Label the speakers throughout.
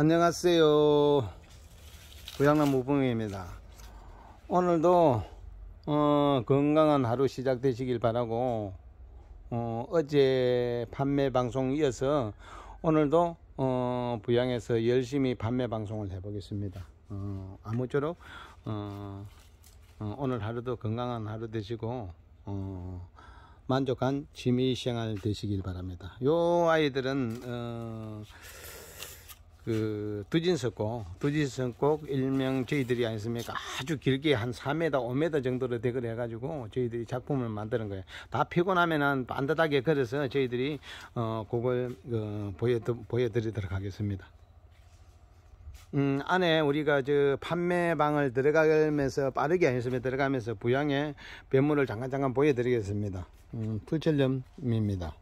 Speaker 1: 안녕하세요 고향남 우봉입니다 오늘도 어, 건강한 하루 시작되시길 바라고 어, 제 판매 방송 이어서 오늘도 어, 부양에서 열심히 판매 방송을 해보겠습니다 어, 아무쪼록 어, 어 오늘 하루도 건강한 하루 되시고 어, 만족한 취미생활 되시길 바랍니다 요 아이들은 어, 그 두진석곡, 두진석곡 일명 저희들이 아니습니까? 아주 길게 한3 m 5m 정도로 대걸 해가지고 저희들이 작품을 만드는 거예요. 다 피고 나면은 반듯하게 걸어서 저희들이 어 곡을 그 보여드, 보여드리도록 하겠습니다. 음, 안에 우리가 저 판매방을 들어가면서 빠르게 아니시면 들어가면서 부양의 배물을 잠깐 잠깐 보여드리겠습니다. 음, 풀철염입니다.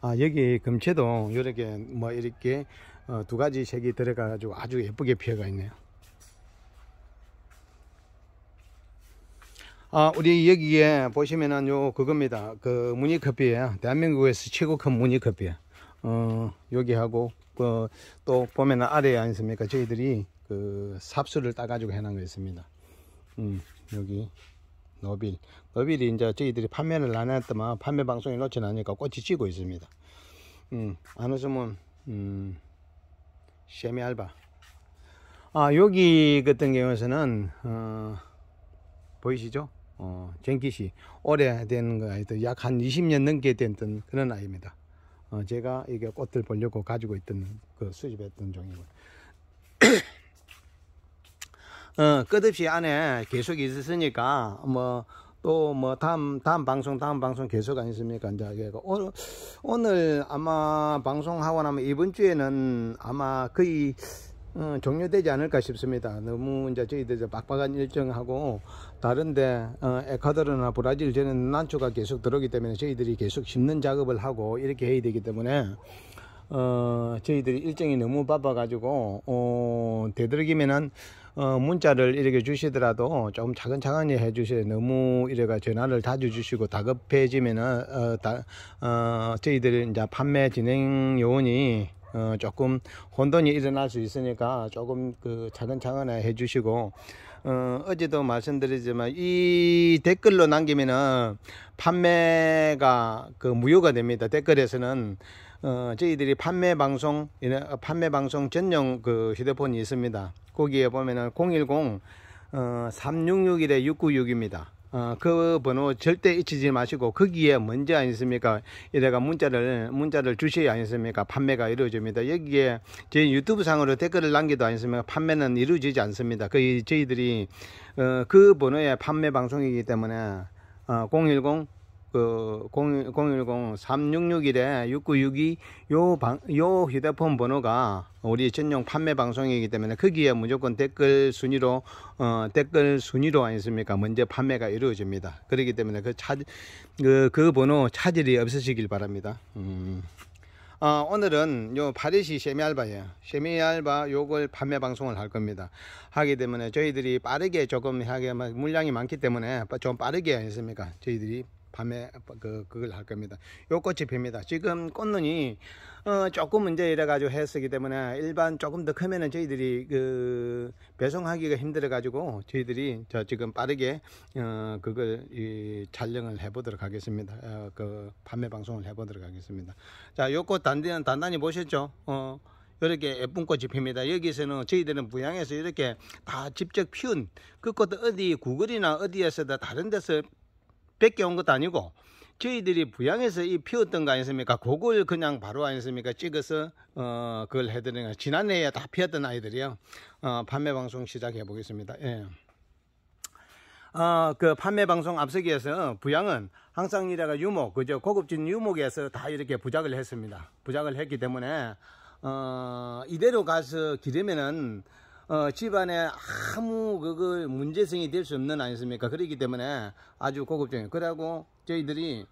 Speaker 1: 아, 여기 금채도 이렇게 뭐 이렇게 어, 두 가지 색이 들어가 가지고 아주 예쁘게 피어가 있네요. 아, 우리 여기에 보시면은 요 그겁니다. 그 무늬 커피에요 대한민국에서 최고 큰 무늬 커피에요 어, 여기하고 그또보면 아래에 아니습니까? 저희들이 그 삽수를 따 가지고 해 놓은 거 있습니다. 음, 여기 노빌 노빌이 이제 저희들이 판매를 안 했더만 판매 방송에 놓지 않으니까 꽃이 지고 있습니다 음안 웃으면 음 쉐미 알바 아 여기 같은 경우에는 서어 보이시죠 어 쟁기시 오래된 거아이들 약 한 20년 넘게 된 그런 아이입니다 어 제가 이게 꽃들 보려고 가지고 있던 그 수집했던 종이고 어, 끝없이 안에 계속 있었으니까 뭐 또 뭐 다음 다음 방송 다음 방송 계속 아니습니까 이제 그 오늘 오늘 아마 방송하고 나면 이번 주에는 아마 거의 어, 종료되지 않을까 싶습니다. 너무 이제 저희들 빡빡한 일정하고 다른데 어, 에콰도르나 브라질 저는 난초가 계속 들어오기 때문에 저희들이 계속 심는 작업을 하고 이렇게 해야 되기 때문에 어, 저희들이 일정이 너무 바빠가지고 어, 되도록이면은 어, 문자를 이렇게 주시더라도 어, 조금 차근차근히 해주세요. 너무 이래가 전화를 자주 주시고 다급해지면은 어, 다, 어, 저희들 이제 판매 진행 요원이 어, 조금 혼돈이 일어날 수 있으니까 조금 그 차근차근 해주시고 어, 어제도 말씀드리지만 이 댓글로 남기면은 판매가 그 무효가 됩니다. 댓글에서는 어, 저희들이 판매 방송 어, 판매 방송 전용 그 휴대폰이 있습니다. 거기에 보면은 010 3 6 6 1 696입니다. 어, 그 번호 절대 잊히지 마시고 거기에 뭔지 아니습니까? 이래가 문자를 문자를 주셔야 아니습니까? 판매가 이루어집니다. 여기에 저희 유튜브 상으로 댓글을 남기도 아니습니까? 판매는 이루어지지 않습니다. 그 저희들이 어, 그 번호에 판매 방송이기 때문에 어, 010그 010-3661-6962, 요요 휴대폰 번호가 우리 전용 판매 방송이기 때문에 거기에 무조건 댓글 순위로, 어, 댓글 순위로 아니습니까? 먼저 판매가 이루어집니다. 그렇기 때문에 그차 그, 그 번호 차질이 없으시길 바랍니다. 음. 어, 오늘은 요 파리시 세미알바예요. 세미알바 요걸 판매 방송을 할 겁니다. 하기 때문에 저희들이 빠르게 조금 하게 물량이 많기 때문에 좀 빠르게 했습니까? 저희들이 밤에 그, 그, 그걸 할 겁니다. 요 꽃이 핍니다. 지금 꽃눈이 어, 조금 문제 이래가지고 했었기 때문에 일반 조금 더 크면은 저희들이 그 배송하기가 힘들어가지고 저희들이 저 지금 빠르게 어, 그걸 이 촬영을 해보도록 하겠습니다. 어, 그 밤에 방송을 해보도록 하겠습니다. 자, 요 꽃 단단히 단단히 보셨죠? 어. 이렇게 예쁜 꽃이 핍니다. 여기서는 저희들은 부양해서 이렇게 다 직접 피운 그 꽃도 어디 구글이나 어디에서 다 다른 데서 뺏겨온 것도 아니고 저희들이 부양해서 이 피웠던 거 아니습니까? 그걸 그냥 바로 아니습니까? 찍어서 어 그걸 해드리는 거 지난해에 다 피웠던 아이들이요. 어 판매 방송 시작해 보겠습니다. 예. 어그 판매 방송 앞서기에서 부양은 항상 이래가 유목 그죠 고급진 유목에서 다 이렇게 부작을 했습니다. 부작을 했기 때문에 어 이대로 가서 기르면은 어, 집안에 아무 그거 문제성이 될 수 없는 아니습니까? 그렇기 때문에 아주 고급적인. 그러고 저희들이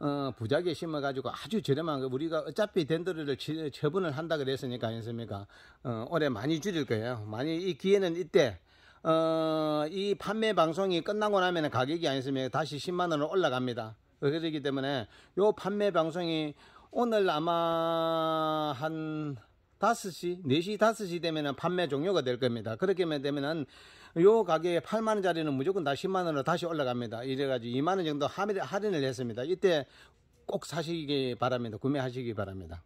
Speaker 1: 어, 부작에 심어가지고 아주 저렴한 거 우리가 어차피 덴드로를 처분을 한다 그랬으니까 아니습니까? 어, 올해 많이 줄일 거예요. 많이 이 기회는 이때 어, 이 판매 방송이 끝나고 나면 가격이 아니습니까? 다시 10만 원으로 올라갑니다. 그렇기 때문에 요 판매 방송이 오늘 아마 한 5시, 4시, 5시 되면은 판매 종료가 될 겁니다. 그렇게 되면은 요 가격에 8만원 짜리는 무조건 다 10만원으로 다시 올라갑니다. 이래가지고 2만원 정도 할인을 했습니다. 이때 꼭 사시기 바랍니다. 구매하시기 바랍니다.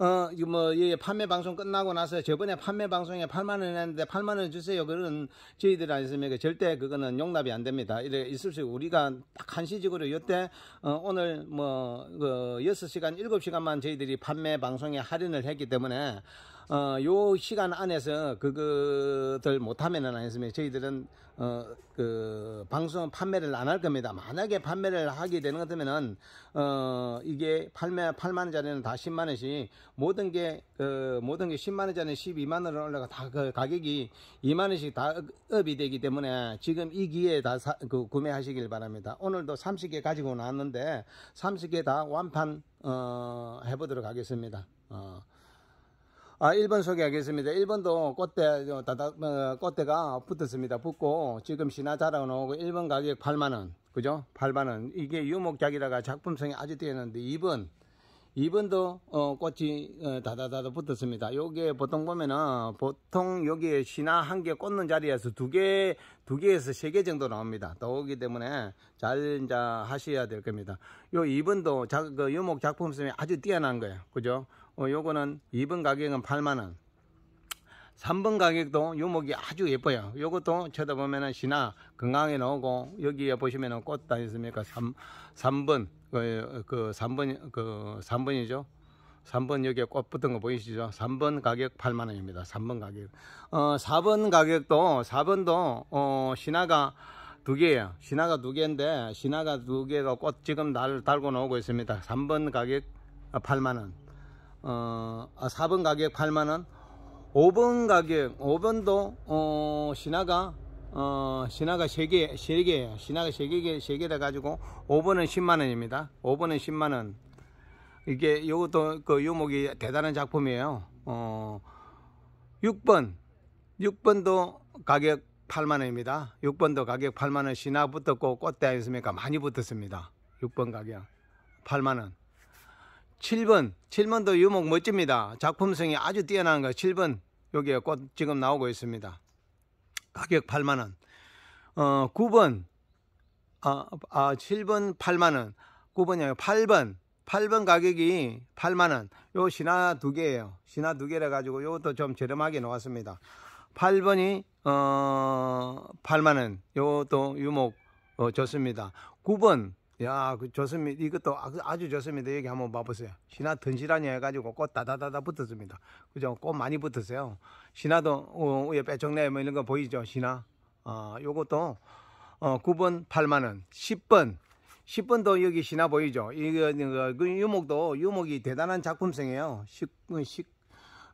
Speaker 1: 어, 이 뭐, 예, 예, 판매 방송 끝나고 나서 저번에 판매 방송에 8만원 했는데 8만원 주세요. 그거는 저희들 아니습니까? 그 절대 그거는 용납이 안 됩니다. 이래 있을 수, 우리가 딱 한시적으로 요때, 어, 오늘 뭐, 그, 6시간, 7시간만 저희들이 판매 방송에 할인을 했기 때문에, 어, 요 시간 안에서 그것들 못하면은 안 했으면 저희들은 어, 그 방송 판매를 안 할 겁니다. 만약에 판매를 하게 되는 것 같으면은 어, 이게 판매 8만 원짜리는 다 10만 원씩 모든 게 그 모든 게 10만 원짜리는 12만 원으로 올라가 다 그 가격이 2만 원씩 다 업이 되기 때문에 지금 이 기회에 다 사, 그 구매하시길 바랍니다. 오늘도 30개 가지고 나왔는데 30개 다 완판 어, 해보도록 하겠습니다. 어. 아, 1번 소개하겠습니다. 1번도 꽃대, 어, 다다, 어, 꽃대가 붙었습니다. 붙고, 지금 신화 자라오고, 1번 가격 8만원. 그죠? 8만원. 이게 유목작이라가 작품성이 아주 뛰어는데 2번. 2번도, 어, 꽃이, 어, 다다다다 붙었습니다. 요게 보통 보면은, 보통 여기에 신화 한개 꽂는 자리에서 두 개, 두 개에서 세 개 정도 나옵니다. 나오기 때문에 잘, 이제 하셔야 될 겁니다. 요 2번도 자, 그 유목 작품성이 아주 뛰어난 거예요. 그죠? 어, 요거는 2번 가격은 8만원 3번 가격도 유목이 아주 예뻐요. 요것도 쳐다보면 신화 건강에 나오고 여기에 보시면꽃다있습니까 3, 3번 그, 그 3번 그 3번이죠. 3번 여기에 꽃 붙은 거 보이시죠? 3번 가격 8만 원입니다. 3번 가격. 어 4번 가격도 4번도 어 신화가 두 개예요. 신화가 두 개인데 신화가 두 개가 꽃 지금 날 달고 나오고 있습니다. 3번 가격 8만 원. 어, 4번 아, 가격 8만원 5번 가격 5번도 어, 신화가 어, 신화가 3개, 3개 신화가 3개, 3개돼 가지고 5번은 10만원입니다. 5번은 10만원. 이게 이것도 그 유목이 대단한 작품이에요. 어, 6번, 6번도 가격 8만원입니다. 6번도 가격 8만원 신화 붙었고 꽃대 있습니까? 많이 붙었습니다. 6번 가격 8만원. 7번 7번도 유목 멋집니다 작품성이 아주 뛰어난 거 7번 여기에 꽃 지금 나오고 있습니다 가격 8만원 어 9번 아, 아 7번 8만원 9번이 요 8번 8번 가격이 8만원 요 신화 두 개예요 신화 두 개라 가지고 요것도 좀 저렴하게 놓았습니다 8번이 어 8만원 요것도 유목 어, 좋습니다 9번 야, 그 좋습니다. 이것도 아주 좋습니다. 여기 한번 봐보세요. 신화 던실하냐 해가지고 꽃 다다다다 붙었습니다. 그죠? 꽃 많이 붙었어요. 신화도 어, 위에 빼청내 뭐 이런 거 보이죠? 신화. 어, 요것도 어, 9번 8만원, 10번 10번도 여기 신화 보이죠? 이거, 이거 그 유목도 유목이 대단한 작품성이에요. 10,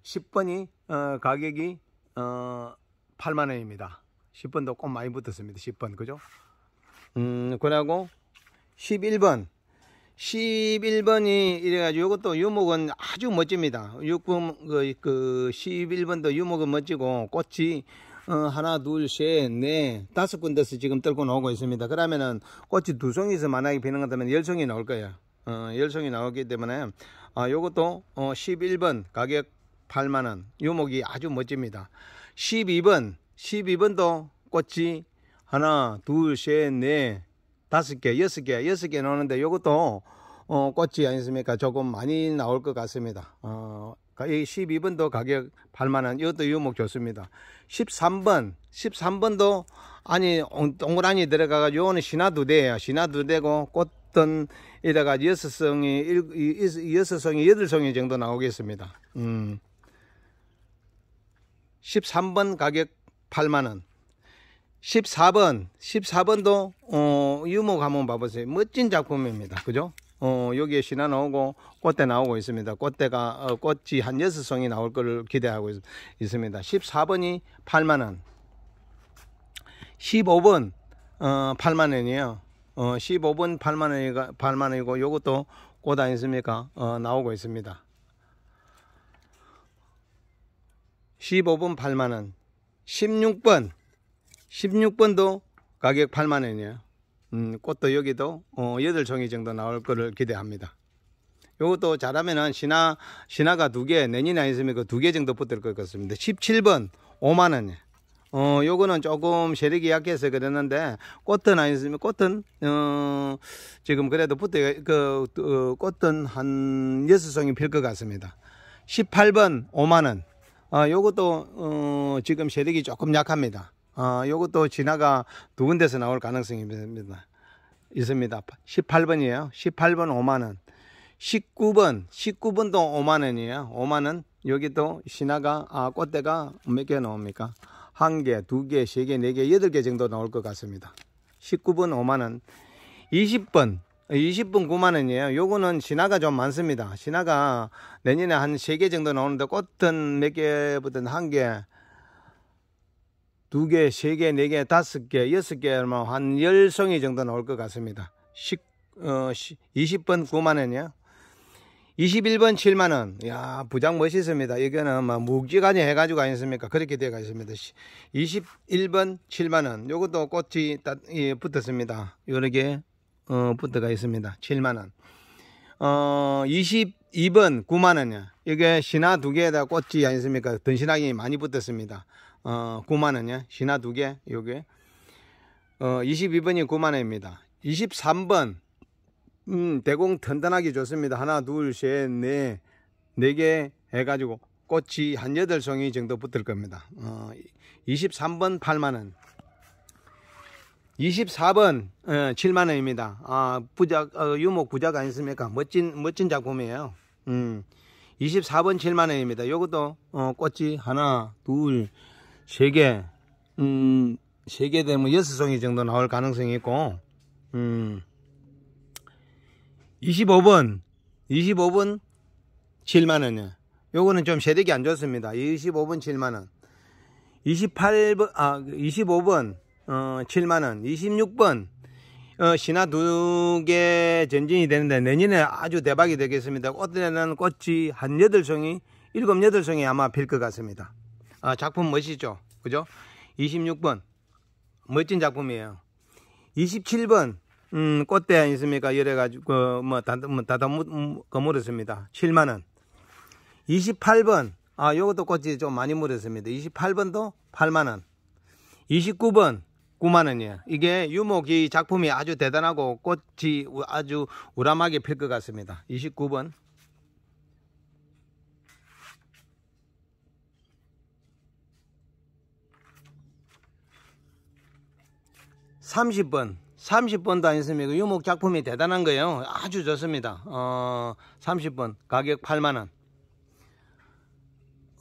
Speaker 1: 10, 번이 어, 가격이 어, 8만원입니다. 10번도 꽃 많이 붙었습니다. 10번 그죠? 음, 그러고 11번 11번이 이래가지고 이것도 유목은 아주 멋집니다. 6금 그, 그 11번도 유목은 멋지고 꽃이 어, 하나 둘 셋 넷 다섯 군데서 지금 떨고 나오고 있습니다. 그러면은 꽃이 두 송이서 만약에 피는 것으면열 송이 나올 거예요. 어, 열 송이 나오기 때문에 아, 요것도 어, 11번 가격 8만원 유목이 아주 멋집니다. 12번 12번도 꽃이 하나 둘셋넷 다섯 개, 여섯 개, 여섯 개 넣는데 이것도 어, 꽃이 아니습니까? 조금 많이 나올 것 같습니다. 어, 이 12번도 가격 8만원, 이것도 유목 좋습니다. 13번, 13번도 아니, 동그라니 들어가가지고, 요거는 신화 두 대예요. 신화 두 대고, 꽃은 이래가 여섯 송이, 일, 여섯 송이, 여덟 송이 정도 나오겠습니다. 음. 13번 가격 8만원. 14번 14번도 어, 유목 한번 봐보세요 멋진 작품입니다 그죠 어, 여기에 신화 나오고 꽃대 나오고 있습니다 꽃대가 어, 꽃이 한 6송이 나올 것을 기대하고 있, 있습니다 14번이 8만원 15번 어, 8만원이에요 어, 15번 8만원이고 8만원이고 요것도 꽃 아니십니까 어, 나오고 있습니다 15번 8만원 16번 16번도 가격 8만원이에요 음, 꽃도 여기도 어, 8종이 정도 나올 거를 기대합니다 요것도 잘하면은 신화, 신화가 두 개, 내년에 있으면 그 두 개 정도 붙을 것 같습니다. 17번, 5만원. 이 어, 요거는 조금 세력이 약해서 그랬는데, 꽃은 안 있으면 꽃은, 어, 지금 그래도 붙어, 그, 어, 꽃은 한 6송이 필 것 같습니다. 18번, 5만원. 어, 아, 요것도, 어, 지금 세력이 조금 약합니다. 어, 요것도 진화가 두 군데서 나올 가능성이 있습니다. 있습니다. 18번이에요. 18번 5만원. 19번, 19번도 5만원이에요. 5만원. 여기도 신화가, 아, 꽃대가 몇 개 나옵니까? 한 개, 두 개, 세 개, 네 개, 여덟 개 정도 나올 것 같습니다. 19번 5만원. 20번, 20분 9만원이에요. 요거는 신화가 좀 많습니다. 신화가 내년에 한 세 개 정도 나오는데 꽃은 몇 개부터 한 개, 두 개, 세 개, 네 개, 다섯 개, 여섯 개한열 뭐 송이 정도 나올 것 같습니다. 10, 어, 20번 9만 원이요. 21번 7만 원. 야, 부장 멋있습니다. 여기는 막묵지간이해 뭐 가지고 아니습니까? 그렇게 되어 가 있습니다. 21번 7만 원. 요것도 꽃이 따, 예, 붙었습니다. 요렇게 어, 붙어가 있습니다. 7만 원. 어, 22번 9만 원이요. 이게 신화 두 개에다 꽃이 아니습니까? 던신하기 많이 붙었습니다. 어, 9만원이요 신화 두개 요게 어, 22번이 9만원입니다 23번 음, 대공 튼튼하게 좋습니다 하나 둘셋넷 네개 네 해가지고 꽃이 한 8송이 정도 붙을 겁니다 어, 23번 8만원 24번 7만원입니다. 아, 부작, 어, 유목 부작 아니습니까? 멋진, 멋진 작품이에요. 음, 24번 7만원입니다. 요것도, 어, 꽃이 하나, 둘, 세개 음, 3개 되면 6송이 정도 나올 가능성이 있고, 음, 25번, 25번 7만원이요. 요거는 좀 세력이 안 좋습니다. 25번 7만원. 28번, 아, 25번, 어, 7만원. 26번, 어, 신화 두개 전진이 되는데 내년에 아주 대박이 되겠습니다. 꽃에는 꽃이 한 8송이, 7, 8송이 아마 필 것 같습니다. 아, 작품 멋있죠? 그죠? 26번. 멋진 작품이에요. 27번. 음, 꽃대 있습니까 이래가지고, 그, 뭐, 다, 뭐, 다다물었습니다. 7만원. 28번. 아, 요것도 꽃이 좀 많이 물었습니다. 28번도 8만원. 29번. 9만원이에요. 이게 유목이 작품이 아주 대단하고 꽃이 아주 우람하게 필 것 같습니다. 29번. 30번 30번도 안있습니다 유목 작품이 대단한 거예요. 아주 좋습니다. 어, 30번 가격 8만원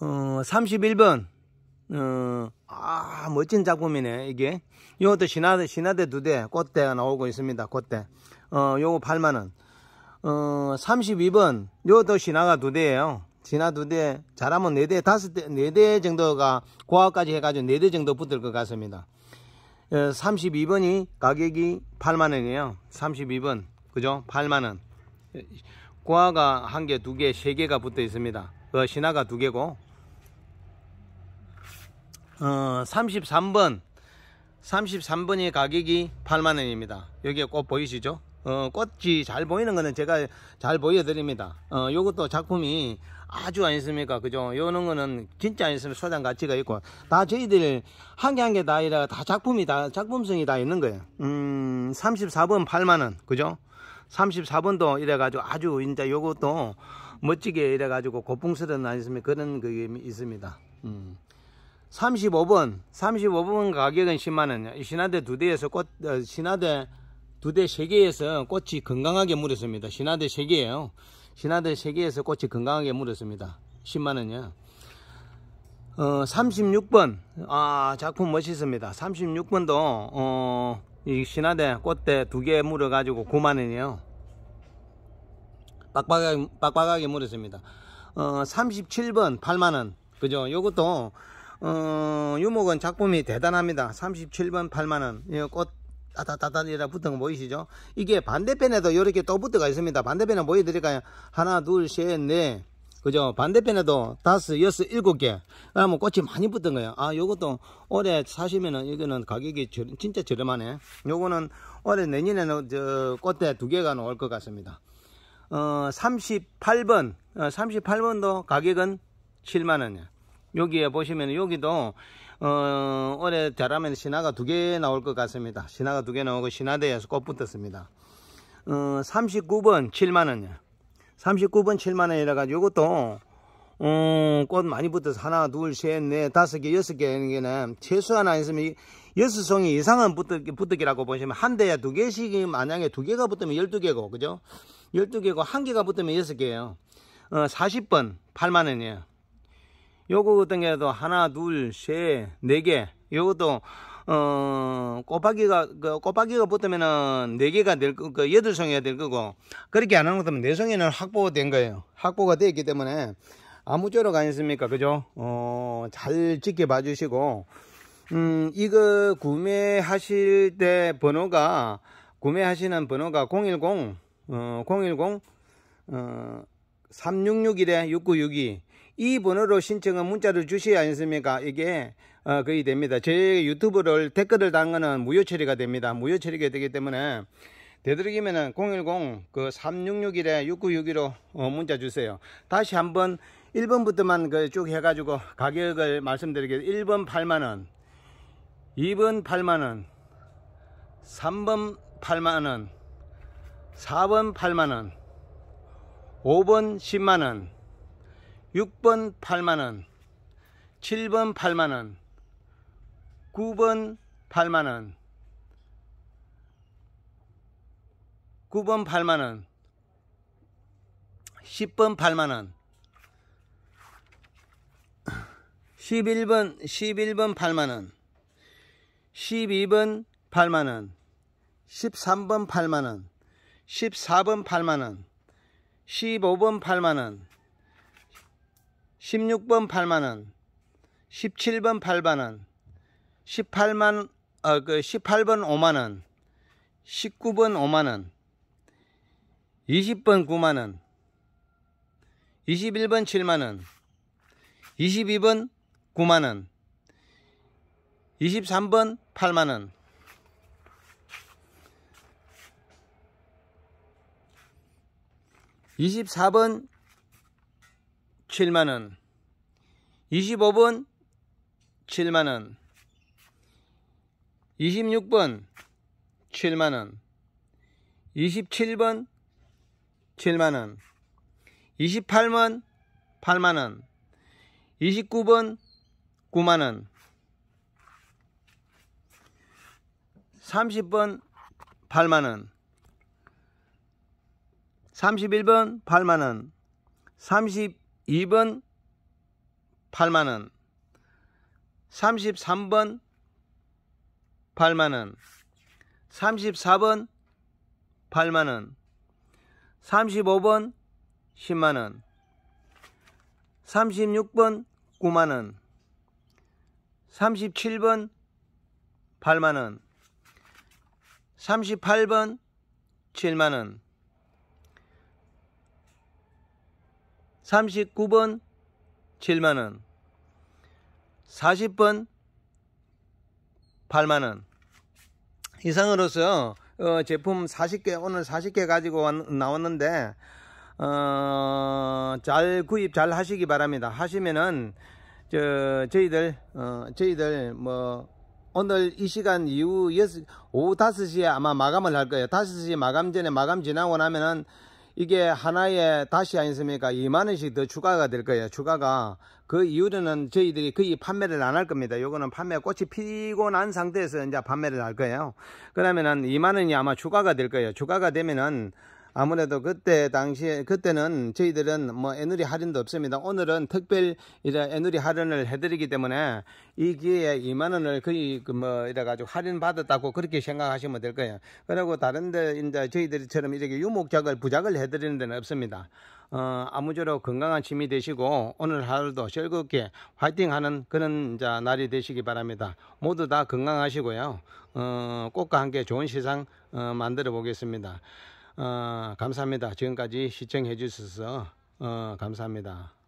Speaker 1: 어, 31번 어, 아 멋진 작품이네 이게 이것도 신하대 신화대 두대 꽃대가 나오고 있습니다 꽃대 어 요거 8만원 어 32번 요것도 신화가 두 대예요 신화 두대 잘하면 네대 다섯 대네대 네 정도가 고압까지 해가지고 네 대 정도 붙을 것 같습니다 32번이 예, 가격이 8만원이에요 32번 그죠 8만원 고아가 한개 두개 세개가 붙어 있습니다 어, 신화가 두개고 어, 33번 33번이 가격이 8만원입니다 여기에 꽃 보이시죠 어, 꽃이 잘 보이는 거는 제가 잘 보여드립니다 어, 요것도 작품이 아주 아니습니까? 그죠? 요런 거는 진짜 아니습니까? 소장 가치가 있고. 다 저희들 한 개 한 개다 아니라 다 작품이 다, 작품성이 다 있는 거예요. 음, 34번 8만원. 그죠? 34번도 이래가지고 아주 이제 요것도 멋지게 이래가지고 고풍스러운 아니습니까? 그런 그게 있습니다. 음. 35번, 35번 가격은 10만원. 신하대두 대에서 꽃, 어, 신하대두 대 세 개에서 꽃이 건강하게 물었습니다. 신하대세 개예요. 신하대 세계에서 꽃이 건강하게 물었습니다. 10만원이요. 어, 36번 아 작품 멋있습니다. 36번도 어, 이 신하대 꽃대 두 개 물어가지고 9만원이요. 빡빡하게, 빡빡하게 물었습니다. 어, 37번 8만원 그죠? 이것도 어, 유목은 작품이 대단합니다. 37번 8만원 꽃 따다다다따다 붙은 거 보이시죠? 이게 반대편에도 이렇게 또 붙어가 있습니다. 반대편에 보여드릴까요? 하나, 둘, 셋, 넷. 그죠? 반대편에도 다섯, 여섯, 일곱 개. 그러면 꽃이 많이 붙은 거예요. 아, 요것도 올해 사시면은 이거는 가격이 저, 진짜 저렴하네. 요거는 올해 내년에는 저 꽃대 두 개가 나올 것 같습니다. 어, 38번, 어, 38번도 가격은 7만원이에요. 여기에 보시면 여기도 어, 올해 대라면 신화가 두 개 나올 것 같습니다. 신화가 두 개 나오고 신화대에서 꽃 붙었습니다. 어, 39번 7만원이요. 39번 7만원이라 가지고 이것도 음, 어, 꽃 많이 붙어서 하나, 둘, 셋, 넷, 다섯 개, 여섯 개 하는 게 최소한 안 있으면 여섯 송이 이상은 붙기, 붙기라고 보시면 한 대에 두 개씩 만약에 두 개가 붙으면 열두 개고, 그죠? 열두 개고 한 개가 붙으면 여섯 개예요. 어, 40번 8만 원이에요. 요거 같은 경우도 하나, 둘, 셋, 네 개. 요것도 어, 꼬박이가, 그, 꼬박이가 붙으면은 네개가 될, 거, 그, 8송이가 될 거고, 그렇게 안 하는 것하면 4송이는 확보된 거예요. 확보가 되어 있기 때문에, 아무쪼록 아니습니까? 그죠? 어, 잘 지켜봐 주시고, 음, 이거 구매하실 때 번호가, 구매하시는 번호가 010, 어, 010, 어, 3661-6962, 이 번호로 신청은 문자를 주시지 않습니까? 이게 어, 거의 됩니다. 제 유튜브를 댓글을 단 거는 무효 처리가 됩니다. 무효 처리가 되기 때문에 되도록이면010 그 3661에 6 9 6 2로 어, 문자 주세요. 다시 한번 1번부터만 그쭉 해가지고 가격을 말씀드리겠습니다. 1번 8만원, 2번 8만원, 3번 8만원, 4번 8만원, 5번 10만원, 6번 8만원 7번 8만원 9번 8만원 9번 8만원 10번 8만원 11번 11번 8만원 12번 8만원 13번 8만원 14번 8만원 15번 8만원 16번 8만원 17번 8만원 18만 어, 그 18번 5만원 19번 5만원 20번 9만원 21번 7만원 22번 9만원 23번 8만원 24번 7만원 25번 7만원 26번 7만원 27번 7만원 28번 8만원 29번 9만원 30번 8만원 31번 8만원 30 2번 8만원 33번 8만원 34번 8만원 35번 10만원 36번 9만원 37번 8만원 38번 7만원 39번 7만원 40번 8만원 이상으로서 어, 제품 40개 오늘 40개 가지고 왔, 나왔는데 어, 잘 구입 잘 하시기 바랍니다 하시면은 저, 저희들 어, 저희들 뭐 오늘 이 시간 이후 6, 오후 5시에 아마 마감을 할 거예요 5시 마감 전에 마감 지나고 나면은 이게 하나에 다시 아니습니까? 2만 원씩 더 추가가 될 거예요. 추가가 그 이후로는 저희들이 거의 판매를 안 할 겁니다. 요거는 판매 꽃이 피고 난 상태에서 이제 판매를 할 거예요. 그러면은 2만 원이 아마 추가가 될 거예요. 추가가 되면은 아무래도 그때 당시에 그때는 저희들은 뭐에누리 할인도 없습니다. 오늘은 특별 이제 애누리 할인을 해드리기 때문에 이 기회에 2만 원을 거의 그 뭐 이래 가지고 할인 받았다고 그렇게 생각하시면 될 거예요. 그리고 다른데 이제 저희들처럼 이렇게 유목작을 부작을 해드리는 데는 없습니다. 어, 아무쪼록 건강한 취미 되시고 오늘 하루도 즐겁게 화이팅하는 그런 자, 날이 되시기 바랍니다. 모두 다 건강하시고요. 어, 꽃과 함께 좋은 시상 어, 만들어 보겠습니다. 어, 감사합니다. 지금까지 시청해 주셔서 어, 감사합니다.